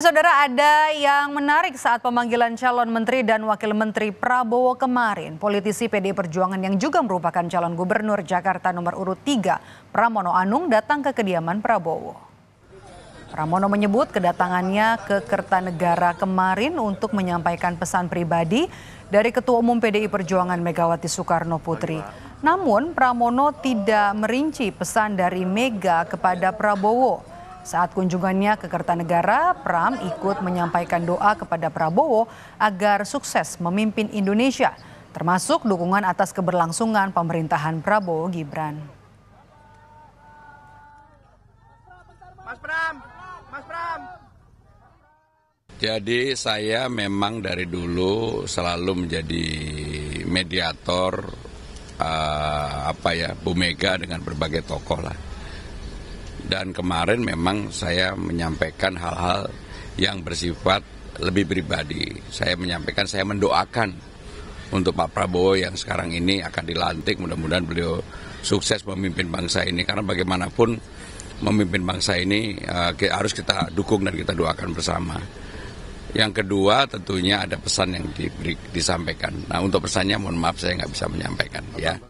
Saudara ada yang menarik saat pemanggilan calon menteri dan wakil menteri Prabowo kemarin. Politisi PD Perjuangan yang juga merupakan calon gubernur Jakarta nomor urut 3, Pramono Anung datang ke kediaman Prabowo. Pramono menyebut kedatangannya ke Kertanegara kemarin untuk menyampaikan pesan pribadi dari Ketua Umum PDI Perjuangan Megawati Soekarno Putri. Namun Pramono tidak merinci pesan dari Mega kepada Prabowo. Saat kunjungannya ke Kertanegara, Pram ikut menyampaikan doa kepada Prabowo agar sukses memimpin Indonesia, termasuk dukungan atas keberlangsungan pemerintahan Prabowo Gibran. Mas Pram, Mas Pram. Jadi saya memang dari dulu selalu menjadi mediator uh, apa ya Bu Mega dengan berbagai tokoh lah dan kemarin memang saya menyampaikan hal-hal yang bersifat lebih pribadi. Saya menyampaikan saya mendoakan untuk Pak Prabowo yang sekarang ini akan dilantik mudah-mudahan beliau sukses memimpin bangsa ini karena bagaimanapun memimpin bangsa ini eh, harus kita dukung dan kita doakan bersama. Yang kedua tentunya ada pesan yang diberi, disampaikan. Nah untuk pesannya mohon maaf saya nggak bisa menyampaikan ya.